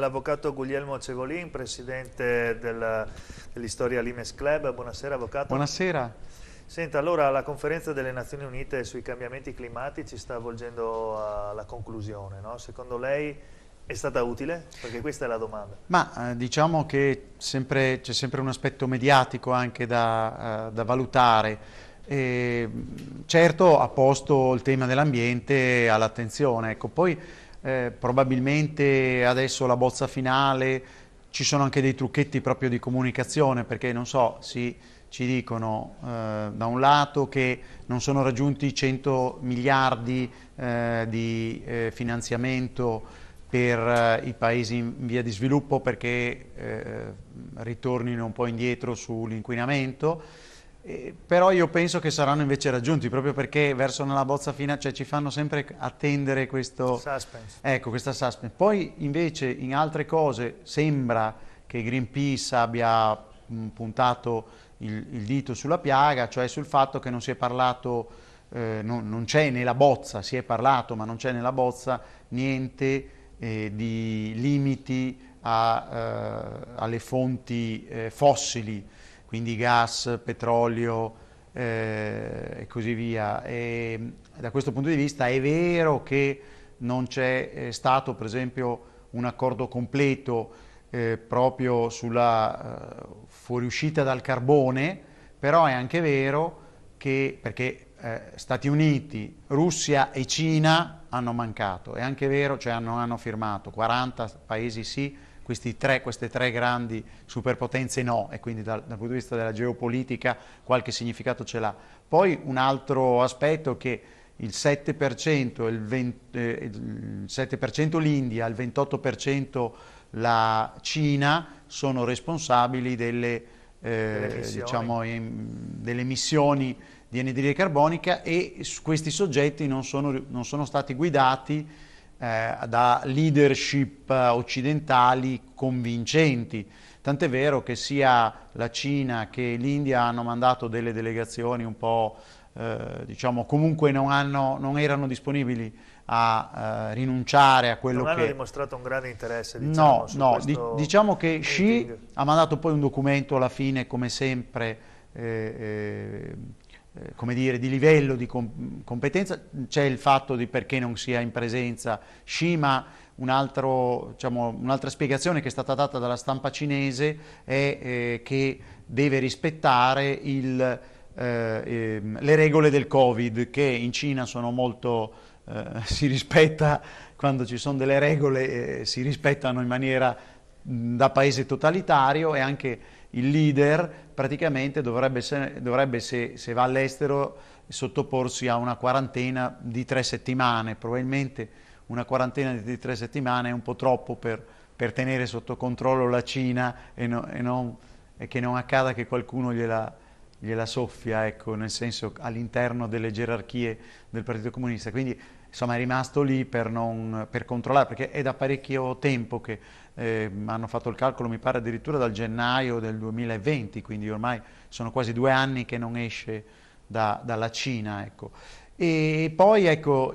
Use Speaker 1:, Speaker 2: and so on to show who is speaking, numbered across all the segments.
Speaker 1: L'avvocato Guglielmo Cevolin, presidente della, dell'Istoria Limes Club. Buonasera avvocato. Buonasera. Senta, allora la conferenza delle Nazioni Unite sui cambiamenti climatici sta volgendo alla conclusione, no? Secondo lei è stata utile? Perché questa è la domanda.
Speaker 2: Ma eh, diciamo che c'è sempre un aspetto mediatico anche da, eh, da valutare. E, certo ha posto il tema dell'ambiente all'attenzione, ecco, poi eh, probabilmente adesso la bozza finale, ci sono anche dei trucchetti proprio di comunicazione perché non so, si, ci dicono eh, da un lato che non sono raggiunti i 100 miliardi eh, di eh, finanziamento per eh, i paesi in via di sviluppo perché eh, ritornino un po' indietro sull'inquinamento eh, però io penso che saranno invece raggiunti proprio perché verso la bozza fine cioè, ci fanno sempre attendere questo suspense. Ecco, questa suspense. Poi invece in altre cose sembra che Greenpeace abbia mh, puntato il, il, dito sulla piaga, cioè sul fatto che non si è parlato, eh, non, non c'è nella bozza, si è parlato ma non c'è nella bozza niente eh, di limiti a, eh, alle fonti eh, fossili quindi gas, petrolio eh, e così via. E, da questo punto di vista è vero che non c'è eh, stato per esempio un accordo completo eh, proprio sulla eh, fuoriuscita dal carbone, però è anche vero che, perché eh, Stati Uniti, Russia e Cina hanno mancato, è anche vero, cioè hanno, hanno firmato 40 paesi sì, tre, queste tre grandi superpotenze no, e quindi dal, dal, punto di vista della geopolitica qualche significato ce l'ha. Poi un altro aspetto che il 7%, il 20, eh, il 7% l'India, il 28% la Cina sono responsabili delle, eh, diciamo, em, delle emissioni di anidride carbonica e questi soggetti non sono, non sono stati guidati eh, da leadership occidentali convincenti. Tant'è vero che sia la Cina che l'India hanno mandato delle delegazioni un po', eh, diciamo, comunque non, hanno, non, erano disponibili a eh, rinunciare a quello non che... Non hanno
Speaker 1: dimostrato un grande interesse, diciamo, No, no, diciamo,
Speaker 2: diciamo che meeting. Xi ha mandato poi un documento alla fine, come sempre, eh, eh eh, come dire, di livello di com- competenza, c'è il fatto di perché non sia in presenza Xi, ma un altro, diciamo, un'altra spiegazione che è stata data dalla stampa cinese è eh, che deve rispettare il, eh, ehm, le regole del Covid, che in Cina sono molto, eh, si rispetta, quando ci sono delle regole eh, si rispettano in maniera mh, da paese totalitario e anche il leader praticamente dovrebbe, se, dovrebbe se, se va all'estero, sottoporsi a una quarantena di tre settimane. Probabilmente una quarantena di tre settimane è un po' troppo per, per tenere sotto controllo la Cina e, no, e, non, e che non accada che qualcuno gliela, gliela soffia, ecco, nel senso all'interno delle gerarchie del Partito Comunista. Quindi insomma, è rimasto lì per, non, per, controllare, perché è da parecchio tempo che eh, hanno fatto il calcolo, mi pare addirittura dal gennaio del 2020, quindi ormai sono quasi due anni che non esce da, dalla Cina. Ecco. E poi ecco,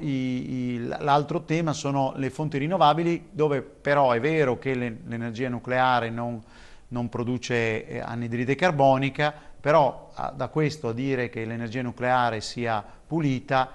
Speaker 2: l'altro tema sono le fonti rinnovabili, dove però è vero che l'energia nucleare non, non produce eh, anidride carbonica, però da questo a dire che l'energia nucleare sia pulita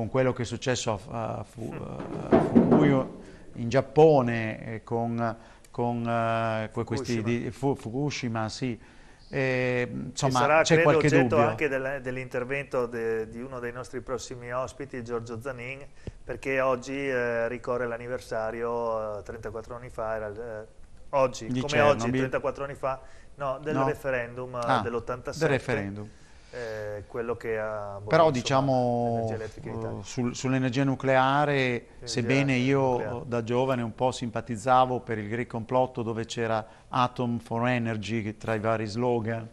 Speaker 2: con quello che è successo a, Fukuyo in Giappone, con, con uh, questi di Fukushima, sì. E, insomma, sarà, c'è credo, qualche oggetto dubbio. anche
Speaker 1: del, dell'intervento de, di uno dei nostri prossimi ospiti, Giorgio Zanin, perché oggi eh, ricorre l'anniversario, eh, 34 anni fa, era, eh, oggi, di come Chernobyl. oggi, 34 anni fa, no, del no. referendum eh, ah, dell'87. Del referendum eh, quello che ha... Però diciamo
Speaker 2: sul, sull'energia nucleare, sebbene io nucleare. da giovane un po' simpatizzavo per il great complotto dove c'era Atom for Energy tra i vari slogan,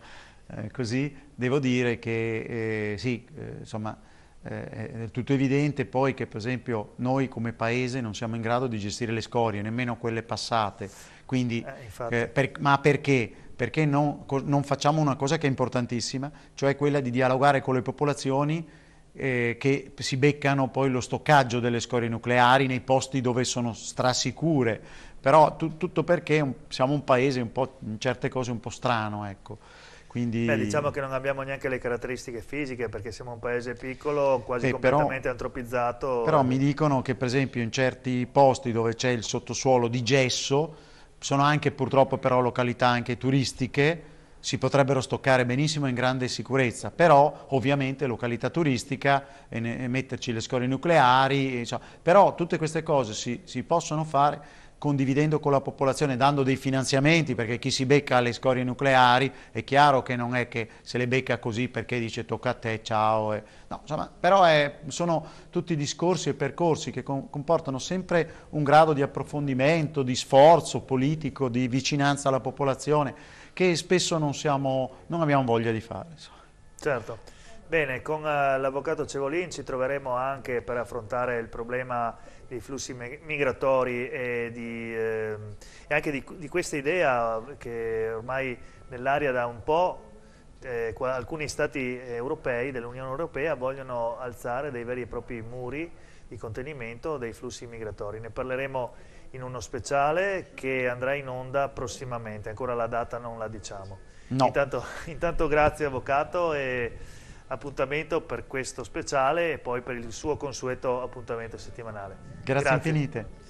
Speaker 2: eh, così devo dire che eh, sì, eh, insomma eh, è tutto evidente poi che per esempio noi come paese non siamo in grado di gestire le scorie, nemmeno quelle passate, Quindi, eh, per, ma perché? perché non, non, facciamo una cosa che è importantissima, cioè quella di dialogare con le popolazioni eh, che si beccano poi lo stoccaggio delle scorie nucleari nei posti dove sono strasicure, però tu, tutto perché un, siamo un paese un po', in certe cose un po' strano, ecco. Quindi... Beh, diciamo
Speaker 1: che non abbiamo neanche le caratteristiche fisiche perché siamo un paese piccolo, quasi eh, completamente però, antropizzato.
Speaker 2: Però mi dicono che per esempio in certi posti dove c'è il sottosuolo di gesso, sono anche purtroppo però località anche turistiche, si potrebbero stoccare benissimo in grande sicurezza, però ovviamente località turistica e, ne, e metterci le scorie nucleari, e, cioè, però tutte queste cose si, si possono fare condividendo con la popolazione, dando dei finanziamenti, perché chi si becca le scorie nucleari è chiaro che non è che se le becca così perché dice tocca a te, ciao. E... No, insomma, però è, sono tutti discorsi e percorsi che com comportano sempre un grado di approfondimento, di sforzo politico, di vicinanza alla popolazione, che spesso non, siamo, non abbiamo voglia di fare. Insomma.
Speaker 1: Certo. Bene, con eh, l'avvocato Cevolin ci troveremo anche per affrontare il problema dei flussi migratori e, di, eh, e anche di, di, questa idea che ormai nell'aria da un po' eh, alcuni stati europei dell'Unione Europea vogliono alzare dei veri e propri muri di contenimento dei flussi migratori. Ne parleremo in uno speciale che andrà in onda prossimamente, ancora la data non la diciamo. No. Intanto, intanto grazie avvocato e appuntamento per questo speciale e poi per il suo consueto appuntamento settimanale.
Speaker 2: Grazie, Grazie. infinite.